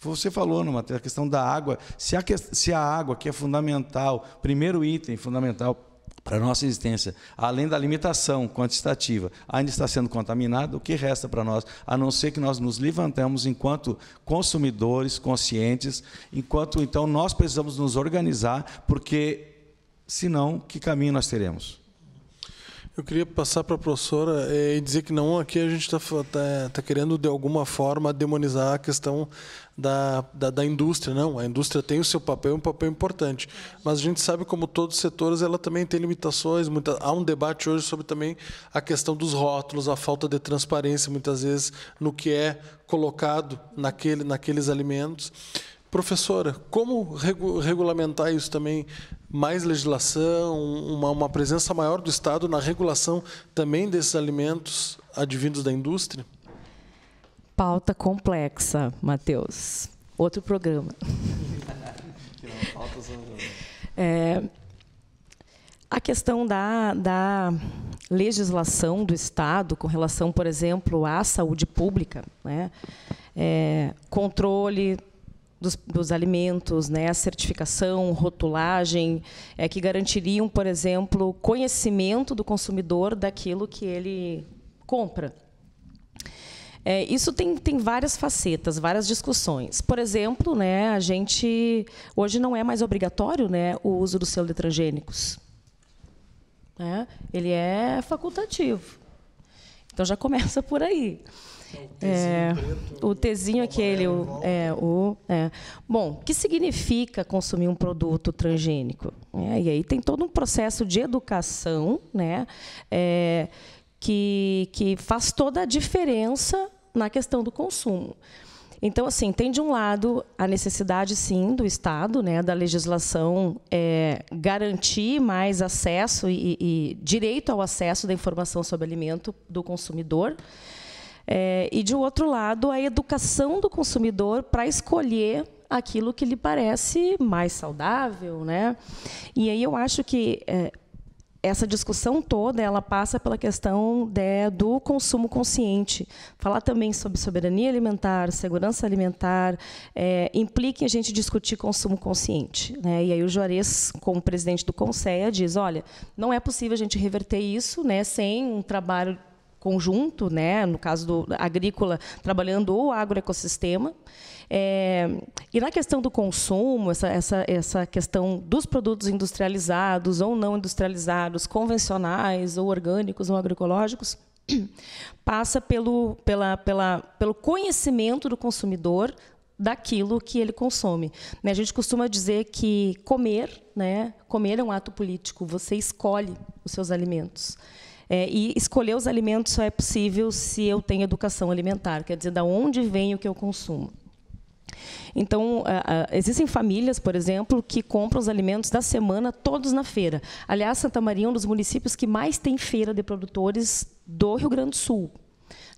você falou numa a questão da água. Se a, se a água, que é fundamental, primeiro item fundamental para a nossa existência, além da limitação quantitativa, ainda está sendo contaminada, o que resta para nós? A não ser que nós nos levantemos enquanto consumidores conscientes, enquanto então nós precisamos nos organizar, porque senão que caminho nós teremos? Eu queria passar para a professora eh, e dizer que não aqui a gente está tá, tá querendo de alguma forma demonizar a questão da, da, da, indústria, não. A indústria tem o seu papel, é um papel importante, mas a gente sabe como todos os setores ela também tem limitações. Muita, há um debate hoje sobre também a questão dos rótulos, a falta de transparência muitas vezes no que é colocado naquele, naqueles alimentos. Professora, como regulamentar isso também mais legislação, uma, uma presença maior do Estado na regulação também desses alimentos advindos da indústria? Pauta complexa, Matheus. Outro programa. é, a questão da, da legislação do Estado com relação, por exemplo, à saúde pública, né? É, controle dos, dos, alimentos, né, a certificação, rotulagem, é, que garantiriam, por exemplo, conhecimento do consumidor daquilo que ele compra. É, isso tem, tem várias facetas, várias discussões. Por exemplo, né, a gente hoje não é mais obrigatório né, o uso dos de transgênicos. Né? Ele é facultativo. Então já começa por aí. É, o tezinho aquele, o, é, né? o é. bom, o que significa consumir um produto transgênico? É, e aí tem todo um processo de educação, né, é, que que faz toda a diferença na questão do consumo. Então, assim, tem de um lado a necessidade, sim, do Estado, né, da legislação é, garantir mais acesso e, e, direito ao acesso da informação sobre alimento do consumidor. É, e, de outro lado, a educação do consumidor para escolher aquilo que lhe parece mais saudável. Né? E aí eu acho que é, essa discussão toda ela passa pela questão de, né, do consumo consciente. Falar também sobre soberania alimentar, segurança alimentar, é, implica em a gente discutir consumo consciente. Né? E aí o Juarez, como presidente do Conselho, diz, olha, não é possível a gente reverter isso né, sem um trabalho conjunto, né, no caso do agrícola, trabalhando o agroecossistema. É, e na questão do consumo, essa, essa, essa questão dos produtos industrializados ou não industrializados, convencionais ou orgânicos ou agroecológicos, passa pelo, pela, pela, pelo conhecimento do consumidor daquilo que ele consome. Né, a gente costuma dizer que comer, né, comer é um ato político, você escolhe os seus alimentos. É, e escolher os alimentos só é possível se eu tenho educação alimentar, quer dizer, da onde vem o que eu consumo. Então, existem famílias, por exemplo, que compram os alimentos da semana todos na feira. Aliás, Santa Maria é um dos municípios que mais tem feira de produtores do Rio Grande do Sul.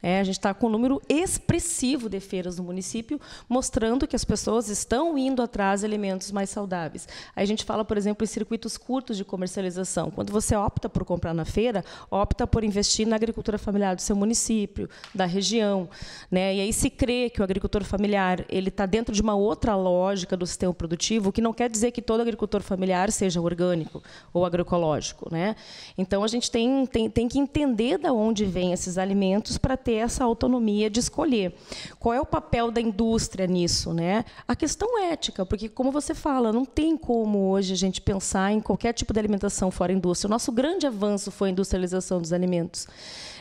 É, a gente está com um número expressivo de feiras no município, mostrando que as pessoas estão indo atrás de alimentos mais saudáveis. Aí a gente fala, por exemplo, em circuitos curtos de comercialização. Quando você opta por comprar na feira, opta por investir na agricultura familiar do seu município, da região. Né? E aí se crê que o agricultor familiar ele está dentro de uma outra lógica do sistema produtivo, o que não quer dizer que todo agricultor familiar seja orgânico ou agroecológico. Né? Então, a gente tem, tem, tem que entender de onde vêm esses alimentos para ter ter essa autonomia de escolher. Qual é o papel da indústria nisso? Né? A questão ética, porque, como você fala, não tem como hoje a gente pensar em qualquer tipo de alimentação fora indústria. O nosso grande avanço foi a industrialização dos alimentos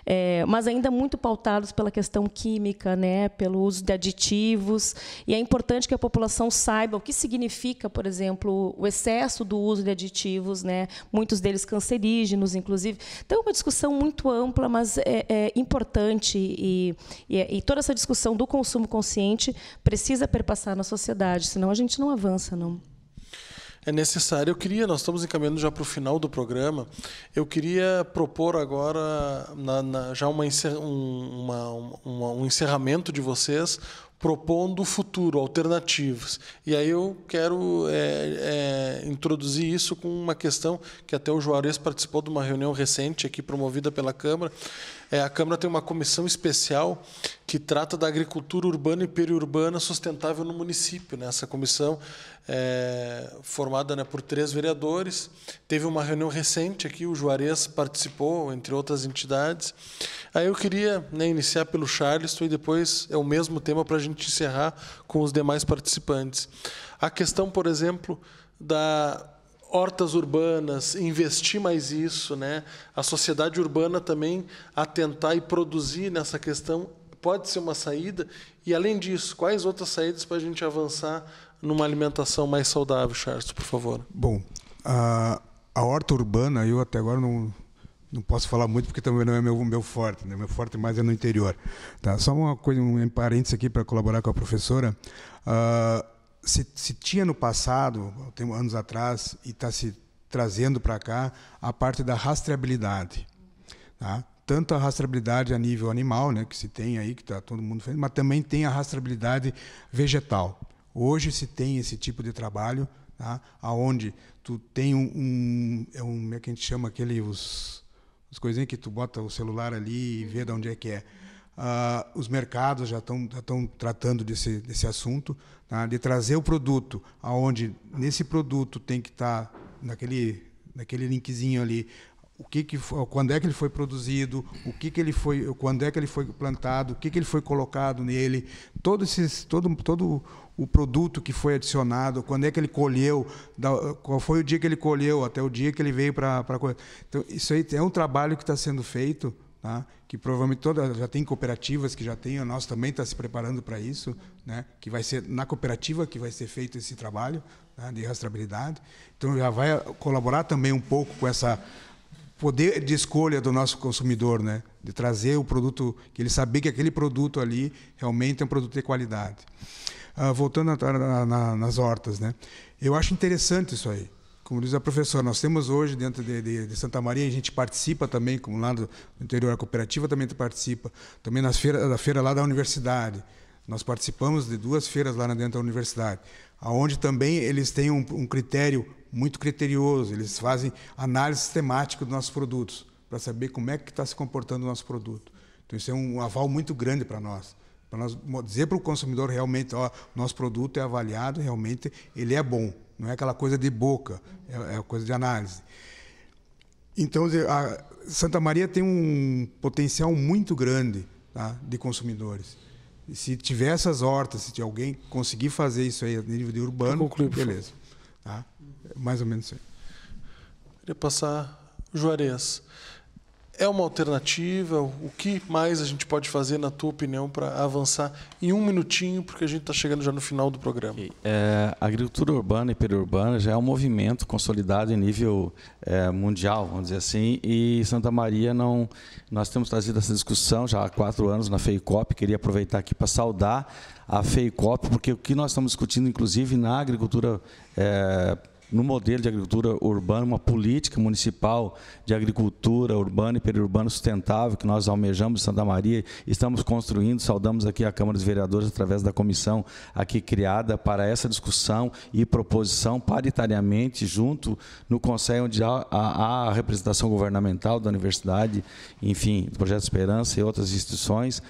é, mas ainda muito pautados pela questão química, né, pelo uso de aditivos. E é importante que a população saiba o que significa, por exemplo, o excesso do uso de aditivos, né, muitos deles cancerígenos, inclusive. Então, é uma discussão muito ampla, mas é, é importante e, e, e toda essa discussão do consumo consciente precisa perpassar na sociedade, senão a gente não avança, não é necessário. Eu queria, nós estamos encaminhando já para o final do programa, eu queria propor agora na, na, já uma, um, uma, uma, um encerramento de vocês propondo o futuro, alternativas. E aí eu quero é, é, introduzir isso com uma questão que até o Juarez participou de uma reunião recente aqui promovida pela Câmara, é, a Câmara tem uma comissão especial que trata da agricultura urbana e periurbana sustentável no município. Né? Essa comissão é formada né, por três vereadores. Teve uma reunião recente aqui, o Juarez participou, entre outras entidades. Aí eu queria né, iniciar pelo Charleston e depois é o mesmo tema para a gente encerrar com os demais participantes. A questão, por exemplo, da hortas urbanas, investir mais isso, né? A sociedade urbana também atentar e produzir nessa questão pode ser uma saída. E além disso, quais outras saídas para a gente avançar numa alimentação mais saudável, Charles, por favor? Bom, a, a horta urbana eu até agora não não posso falar muito porque também não é meu meu forte, né? Meu forte mais é no interior, tá? Só uma coisa, um parênteses aqui para colaborar com a professora. Uh, se, se, tinha no passado, tem anos atrás, e está se trazendo para cá, a parte da rastreabilidade. Tá? Tanto a rastreabilidade a nível animal, né, que se tem aí, que está todo mundo fazendo, mas também tem a rastreabilidade vegetal. Hoje se tem esse tipo de trabalho, tá? aonde tu tem um, um, é um, como é que a gente chama aquele, os, as coisinhas que tu bota o celular ali e vê de onde é que é. Uh, os mercados já estão estão tratando desse desse assunto tá? de trazer o produto aonde nesse produto tem que estar tá naquele naquele linkzinho ali o que, que quando é que ele foi produzido, o que, que ele foi, quando é que ele foi plantado, o que, que ele foi colocado nele, todo, esses, todo, todo o produto que foi adicionado, quando é que ele colheu, qual foi o dia que ele colheu, até o dia que ele veio para a coisa. Então, isso aí é um trabalho que está sendo feito Tá? que provavelmente toda já tem cooperativas que já tem, o nosso também está se preparando para isso, né? que vai ser na cooperativa que vai ser feito esse trabalho né? de rastreabilidade. Então já vai colaborar também um pouco com essa poder de escolha do nosso consumidor, né? de trazer o produto, que ele saber que aquele produto ali realmente é um produto de qualidade. Ah, voltando a, na, nas hortas, né? eu acho interessante isso aí como diz a professora, nós temos hoje dentro de, de, de Santa Maria, a gente participa também, como lá do, interior, a cooperativa também participa, também nas feira, da feira lá da universidade. Nós participamos de duas feiras lá dentro da universidade, aonde também eles têm um, um critério muito criterioso, eles fazem análise sistemática dos nossos produtos, para saber como é que está se comportando o nosso produto. Então, isso é um aval muito grande para nós para nós dizer para o consumidor realmente, ó, nosso produto é avaliado, realmente ele é bom. Não é aquela coisa de boca, é, é coisa de análise. Então, Santa Maria tem um potencial muito grande tá, de consumidores. E se tiver essas hortas, se alguém conseguir fazer isso aí a nível de urbano, concluir, beleza. Tá? É mais ou menos isso aí. Queria passar Juarez é uma alternativa? O que mais a gente pode fazer, na tua opinião, para avançar em um minutinho, porque a gente está chegando já no final do programa? É, a agricultura urbana e periurbana já é um movimento consolidado em nível é, mundial, vamos dizer assim, e Santa Maria não. Nós temos trazido essa discussão já há quatro anos na FEICOP, queria aproveitar aqui para saudar a FEICOP, porque o que nós estamos discutindo, inclusive na agricultura é, no modelo de agricultura urbana, uma política municipal de agricultura urbana e periurbana sustentável que nós almejamos em Santa Maria, estamos construindo, saudamos aqui a Câmara dos Vereadores através da comissão aqui criada para essa discussão e proposição paritariamente junto no Conselho onde há a, a representação governamental da universidade, enfim, do Projeto Esperança e outras instituições.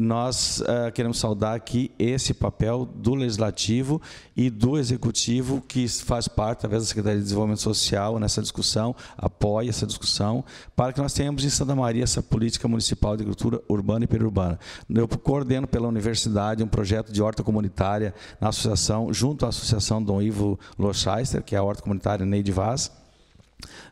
Nós uh, queremos saudar aqui esse papel do legislativo e do executivo que faz parte através da Secretaria de Desenvolvimento Social, nessa discussão, apoie essa discussão, para que nós tenhamos em Santa Maria essa política municipal de agricultura urbana e periurbana. Eu coordeno pela universidade um projeto de horta comunitária na associação, junto à associação Dom Ivo Lochester, que é a horta comunitária Neide Vaz,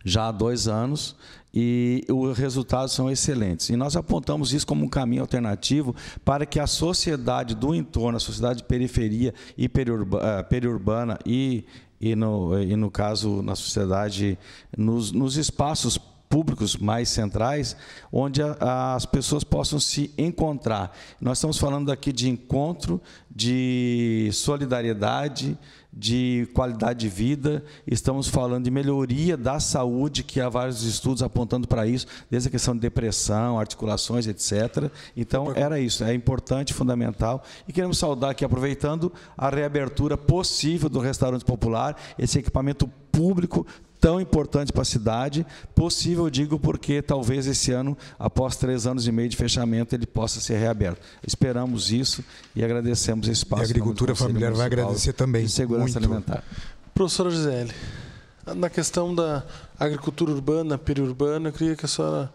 já há dois anos, e os resultados são excelentes. E nós apontamos isso como um caminho alternativo para que a sociedade do entorno, a sociedade de periferia e periurbana, eh, periurbana e e no, e no caso na sociedade, nos, nos espaços públicos mais centrais, onde a, as pessoas possam se encontrar. Nós estamos falando aqui de encontro, de solidariedade, de qualidade de vida, estamos falando de melhoria da saúde, que há vários estudos apontando para isso, desde a questão de depressão, articulações, etc. Então, era isso, é importante, fundamental. E queremos saudar aqui, aproveitando a reabertura possível do restaurante popular, esse equipamento público tão importante para a cidade. Possível, digo, porque talvez esse ano, após três anos e meio de fechamento, ele possa ser reaberto. Esperamos isso e agradecemos esse espaço. E a agricultura familiar vai agradecer também. De segurança muito. alimentar. Professora Gisele, na questão da agricultura urbana, periurbana, eu queria que a senhora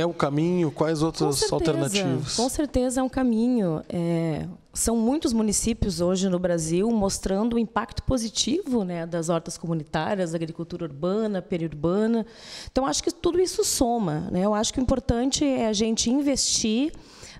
é o caminho? Quais outras certeza, alternativas? Com certeza é um caminho. É, são muitos municípios hoje no Brasil mostrando o impacto positivo né, das hortas comunitárias, da agricultura urbana, periurbana. Então, acho que tudo isso soma. Né? Eu acho que o importante é a gente investir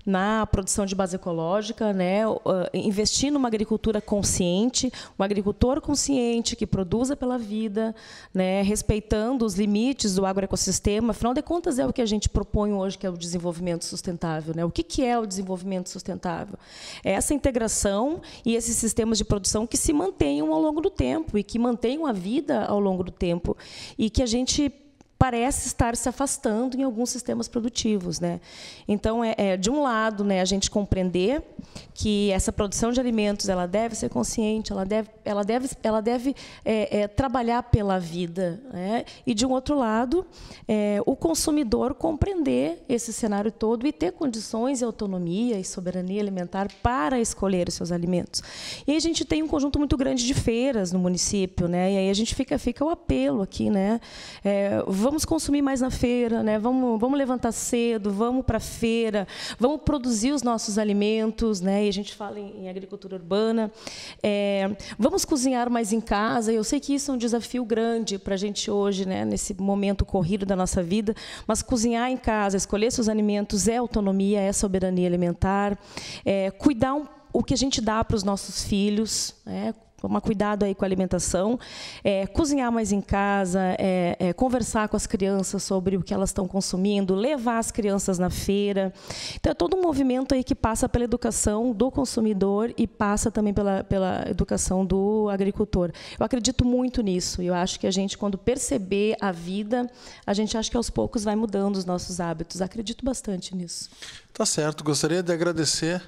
na produção de base ecológica, né? Ah, investir numa agricultura consciente, um agricultor consciente que produza pela vida, né? respeitando os limites do agroecossistema. Afinal de contas, é o que a gente propõe hoje, que é o desenvolvimento sustentável. Né? O que, que é o desenvolvimento sustentável? É essa integração e esses sistemas de produção que se mantenham ao longo do tempo e que mantenham a vida ao longo do tempo e que a gente parece estar se afastando em alguns sistemas produtivos, né? Então é, é de um lado, né, a gente compreender que essa produção de alimentos ela deve ser consciente, ela deve, ela deve, ela deve é, é, trabalhar pela vida. Né? E, de um outro lado, é, o consumidor compreender esse cenário todo e ter condições e autonomia e soberania alimentar para escolher os seus alimentos. E a gente tem um conjunto muito grande de feiras no município, né? e aí a gente fica, fica o apelo aqui, né? É, vamos consumir mais na feira, né? vamos, vamos levantar cedo, vamos para a feira, vamos produzir os nossos alimentos, né? a gente fala em, em agricultura urbana. É, vamos cozinhar mais em casa. Eu sei que isso é um desafio grande para a gente hoje, né, nesse momento corrido da nossa vida, mas cozinhar em casa, escolher seus alimentos é autonomia, é soberania alimentar. É, cuidar um o que a gente dá para os nossos filhos, né? Tomar cuidado aí com a alimentação, é, cozinhar mais em casa, é, é, conversar com as crianças sobre o que elas estão consumindo, levar as crianças na feira. Então, é todo um movimento aí que passa pela educação do consumidor e passa também pela, pela educação do agricultor. Eu acredito muito nisso. Eu acho que a gente, quando perceber a vida, a gente acha que aos poucos vai mudando os nossos hábitos. Acredito bastante nisso. Tá certo. Gostaria de agradecer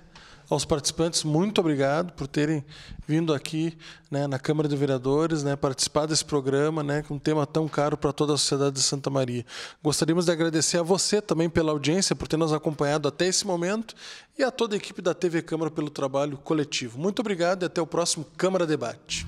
aos participantes, muito obrigado por terem vindo aqui né, na Câmara de Vereadores, né, participar desse programa, né, com um tema tão caro para toda a sociedade de Santa Maria. Gostaríamos de agradecer a você também pela audiência, por ter nos acompanhado até esse momento, e a toda a equipe da TV Câmara pelo trabalho coletivo. Muito obrigado e até o próximo Câmara Debate.